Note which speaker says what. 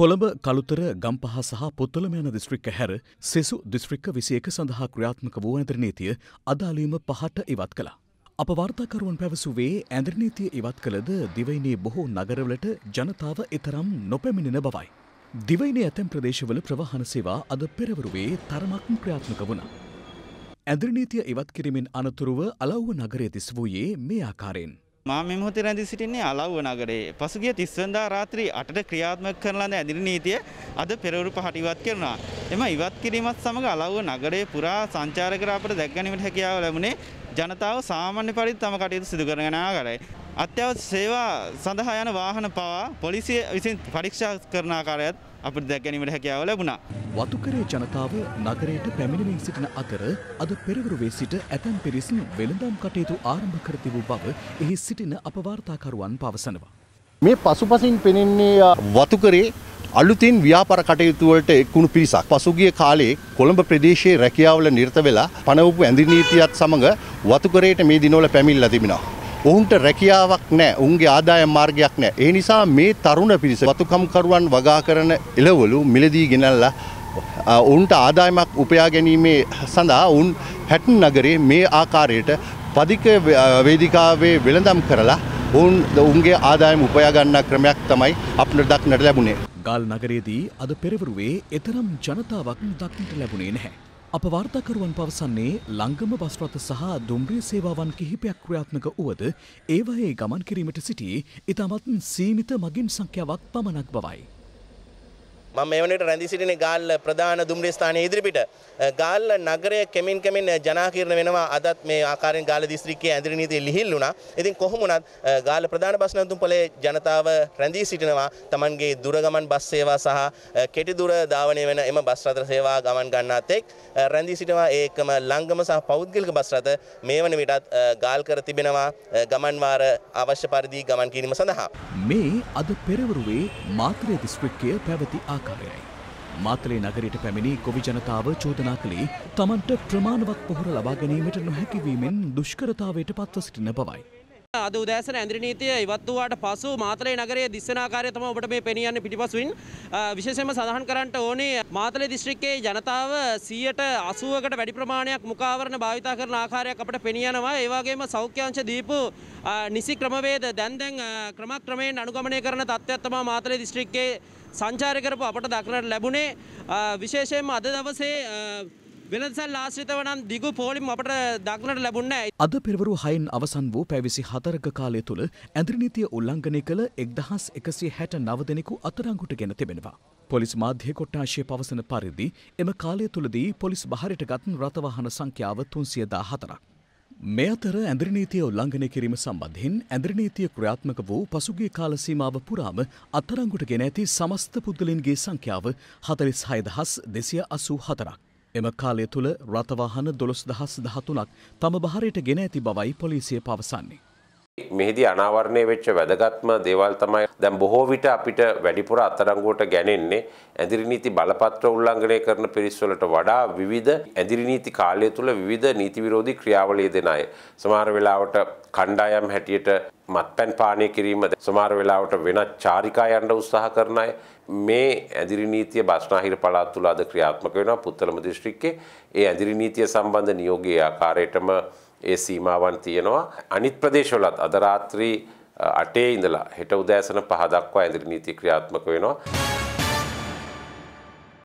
Speaker 1: කොළඹ කළුතර ගම්පහ සහ පොත්තලම යන දිස්ත්‍රික්ක හැර සෙසු දිස්ත්‍රික්ක විසියක සඳහා ක්‍රියාත්මක වූ ඇදරනීතිය අදාළීම පහට ඉවත් කළා. අප වාර්තාකරුවන් පැවසුවේ ඇදරනීතිය ඉවත් කළද දිවයිනේ බොහෝ නගරවලට ජනතාව එතරම් නොපැමිණෙන බවයි. දිවයිනේ ඇතැම් ප්‍රදේශවල ප්‍රවාහන සේවා අද පෙරවරුවේ තරමක් ක්‍රියාත්මක වුණා. ඇදරනීතිය ඉවත් කිරීමෙන් අනතුරුව අලව්ව නගරය දිස් වූයේ මේ ආකාරයෙන්.
Speaker 2: මා මෙමුහොත රැඳී සිටින්නේ අලව්ව නගරයේ. පසුගිය 30 වෙනිදා රාත්‍රී 8ට ක්‍රියාත්මක කරන ලද ඇඳිරි නීතිය අද පෙරවරු පහට ඉවත් කරනවා. එම ඉවත් කිරීමත් සමග අලව්ව නගරයේ පුරා සංචාරකයන් අපට දැක්ගැනීමට හැකියාව ලැබුණේ ජනතාව සාමාන්‍ය පරිදි තම කටයුතු සිදු කරගෙන ආකාරයි. අත්‍යවශ්‍ය සේවා සඳහා යන වාහන පවා පොලිසිය විසින් පරීක්ෂා කරන ආකාරයත් අපිට දැක ගැනීමට හැකියාව ලැබුණා.
Speaker 1: වතුකරේ ජනතාව නගරයට පැමිණෙමින් සිටින අතර අද පෙරවරුවේ සිට ඇතැම් පිරිස් වෙළඳාම් කටයුතු ආරම්භ කර තිබූ බව එහි සිටින අප වාර්තාකරුවන් පවසනවා.
Speaker 3: මේ පසුපසින් පෙනෙන්නේ වතුකරේ අලුතින් ව්‍යාපාර කටයුතු වලට එක්ුණු පිරිසක් පසුගිය කාලේ කොළඹ ප්‍රදේශයේ රැකියාවල නිරත වෙලා පනවපු ඇඳිනීතියත් සමඟ වතුකරයට මේ දිනවල පැමිණිලා තිබෙනවා. ඔවුන්ට රැකියාවක් නෑ උන්ගේ ආදායම් මාර්ගයක් නෑ. ඒ නිසා මේ තරුණ පිරිස වතුකම්කරුවන් වගා කරන එළවලු මිලදී ගෙනල්ලා ඔවුන්ට ආදායමක් උපයා ගැනීමේ සඳහා ඔවුන් හැටන් නගරේ මේ ආකාරයට පදික වේදිකාවේ වෙළඳම් කරලා ඔවුන් ඔවුන්ගේ ආදායම් උපයා ගන්න ක්‍රමයක් තමයි අපිට දක්නට ලැබුණේ.
Speaker 1: ගල් නගරයේදී අද පෙරවරුවේ එතරම් ජනතාවක් දක්නට ලැබුණේ නැහැ. අප වාර්තාකරුවන් පවසන්නේ ලංගම බස්රථ සහ දුම්රිය සේවාවන් කිහිපයක් ක්‍රියාත්මක වුවද ඒවයේ ගමන් කිරීමට සිටි ඉතාමත් සීමිත මගින් සංඛ්‍යාවක් පමණක් බවයි.
Speaker 4: මම මේ වනවිට රැඳී සිටින ගාල්ල ප්‍රධාන දුම්රිය ස්ථානයේ ඉදිරිපිට ගාල්ල නගරය කැමින් කැමින් ජනාකීර්ණ වෙනවා අදත් මේ ආකාරයෙන් ගාල්ල දිස්ත්‍රික්කයේ ඇඳිරි නීතිය ලිහිල් වුණා. ඉතින් කොහොම වුණත් ගාල්ල ප්‍රධාන බස් නැවතුම් පොලේ ජනතාව රැඳී සිටිනවා Tamanගේ දුරගමන් බස් සේවා සහ කෙටි දුර ධාවනය වෙන එම බස් රථ සේවා ගමන් ගන්නාත් එක් රැඳී සිටිනවා ඒකම ලංගම සහ පෞද්ගලික බස් රථ මේ වන විටත් ගාල් කර තිබෙනවා ගමන් වාර අවශ්‍ය පරිදි ගමන් කිරීම සඳහා
Speaker 1: මේ අද පෙරවරුවේ මාත්‍රේ දිස්ත්‍රික්කය පැවති ආකාරය ක්‍රියාකාරයයි. මාතලේ නගරයට පැමිණි කොවි ජනතාව චෝදනා කළේ තමන්ට ප්‍රමාණවත් පොහොර ලබා ගැනීමට නොහැකිවීමෙන් දුෂ්කරතාවයට පත්ව සිටින බවයි.
Speaker 5: අද උදෑසන ඇඳරි නීතිය ඉවත් වූාට පසු මාතලේ නගරයේ දිස්සනාකාරය තමයි ඔබට මේ පෙනියන්නේ පිටිපසුවින් විශේෂයෙන්ම සඳහන් කරන්නට ඕනේ මාතලේ දිස්ත්‍රික්කයේ ජනතාව 80කට වැඩි ප්‍රමාණයක් මුඛාවරණ භාවිතා කරන ආකාරයක් අපට පෙනියනවා ඒ වගේම සෞඛ්‍යාංශ දීපු නිසි ක්‍රමවේද දැන් දැන් ක්‍රමක්‍රමයෙන් අනුගමනය කරන තත්ත්වයක් තමයි මාතලේ දිස්ත්‍රික්කයේ සංචාරය කරපු අපට දක්නට ලැබුණේ විශේෂයෙන්ම අද දවසේ වෙනසල් ආශ්‍රිතව නම් දිගු පෝලිම් අපට දක්නට ලැබුණේ
Speaker 1: අද පෙරවරු 6න් අවසන් වූ පැවිසි 4ක කාලය තුල ඇඳුරු නීතිය උල්ලංඝනය කළ 1169 දෙනෙකු අත්අඩංගුවට ගෙන තිබෙනවා. පොලිස් මාධ්‍ය කොට්ටාශය පවසන පරිදි එම කාලය තුලදී පොලිස් බහරට ගත් රථවාහන සංඛ්‍යාව 314ක්. මේ අතර ඇඳරිනීතිය උල්ලංඝනය කිරීම සම්බන්ධයෙන් ඇඳරිනීතිය ක්‍රියාත්මක වූ පසුගිය කාල සීමාව පුරාම අත්තරංගුට ගෙන ඇති සමස්ත පුද්ගලින්ගේ සංඛ්‍යාව හතලිස් හයදහස් දෙසිය අසූ හතරක්. එම කාලය තුළ රථවාහන දොළොස් දහස් දහතුනක් තම භාරයට ගෙන ඇති බවයි පොලිසිය පවසන්නේ.
Speaker 6: මෙහිදී අනාවරණය වෙච්ච වැදගත්ම දේවල් තමයි දැන් බොහෝ විට අපිට වැඩිපුර අත්අඩංගුවට ගැනෙන්නේ ඇඳිරි නීති බලපත්‍ර උල්ලංඝනය කරන පිරිස්වලට වඩා විවිධ ඇඳිරි නීති කාලය තුල විවිධ නීති විරෝධී ක්‍රියාවලිය දෙන අය. සමහර වෙලාවට කණ්ඩායම් හැටියට මත්පැන් පානය කිරීම සමහර වෙලාවට වෙනත් චාරිකා යන්න උත්සාහ කරන අය මේ ඇඳිරි නීතිය බස්නාහිර පළාත් තුල අද ක්‍රියාත්මක වෙනවා පුත්තලම දිස්ත්‍රික්කයේ. ඒ ඇඳිරි නීතිය සම්බන්ධ නියෝගයේ ආකාරයටම ඒ සීමාවන් තියෙනවා. අනිත් ප්‍රදේශවලත් අද රාත්‍රී 8 ඉඳලා හෙට උදෑසන 5 දක්වා ඇඳිරි නීති ක්‍රියාත්මක වෙනවා.